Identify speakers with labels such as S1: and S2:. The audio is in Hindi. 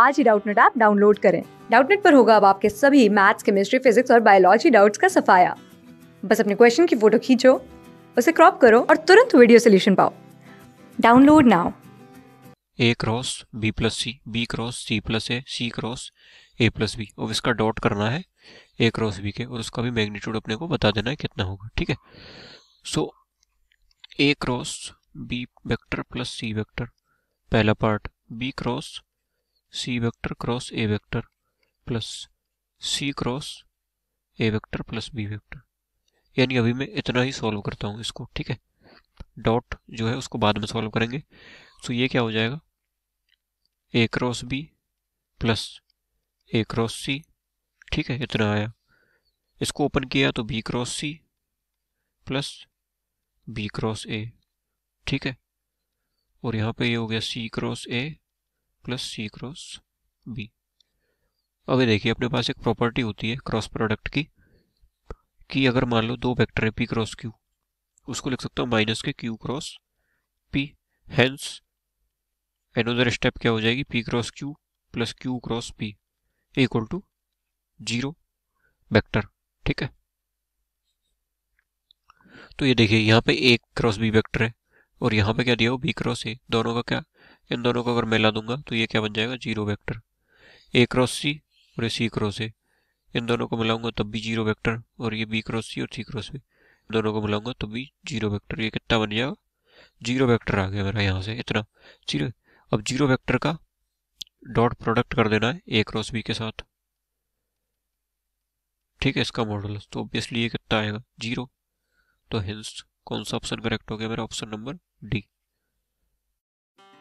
S1: आज ही डाउटनेट ऐप डाउनलोड करें डाउटनेट पर होगा अब आपके सभी मैथ्स केमिस्ट्री फिजिक्स और बायोलॉजी डाउट्स का सफाया बस अपने क्वेश्चन की फोटो खींचो उसे क्रॉप करो और तुरंत वीडियो सोल्यूशन पाओ download now
S2: A cross B plus C B cross C plus A C cross A plus B अब इसका डॉट करना है ए क्रॉस बी के और उसका भी मैग्नीट्यूड अपने को बता देना है कितना होगा ठीक है so A cross B vector plus C vector पहला part B cross C vector cross A vector plus C cross A vector plus B vector यानी अभी मैं इतना ही सॉल्व करता हूँ इसको ठीक है डॉट जो है उसको बाद में सॉल्व करेंगे सो ये क्या हो जाएगा A cross B plus A cross C ठीक है इतना आया इसको ओपन किया तो B cross C plus B cross A ठीक है और यहाँ पे ये हो गया C cross A plus C cross B अभी देखिए अपने पास एक प्रॉपर्टी होती है क्रॉस प्रोडक्ट की कि अगर मान लो दो वेक्टर है पी क्रॉस क्यू उसको लिख सकता हूँ माइनस के Q cross P hence another step क्या हो जाएगी P cross Q plus Q cross P equal to zero vector ठीक है तो ये देखिए यहाँ पे एक क्रॉस बी वेक्टर है और यहाँ पे क्या दिया हो बी क्रॉस ए दोनों का क्या इन दोनों को अगर मिला दूंगा तो ये क्या बन जाएगा zero vector A cross C और ए सी क्रॉस ए इन दोनों को मिलाऊंगा तब भी जीरो वेक्टर और ये बी क्रॉस सी और सी क्रॉस बी दोनों को मिलाऊंगा तब भी जीरो वेक्टर ये कितना बन जाएगा जीरो वेक्टर आ गया मेरा यहाँ से इतना जीरो अब जीरो वेक्टर का डॉट प्रोडक्ट कर देना है ए क्रॉस बी के साथ ठीक है इसका मॉडल तो ऑब्वियसली ये कितना आएगा जीरो तो हिंस कौन सा ऑप्शन करेक्ट हो गया मेरा ऑप्शन नंबर डी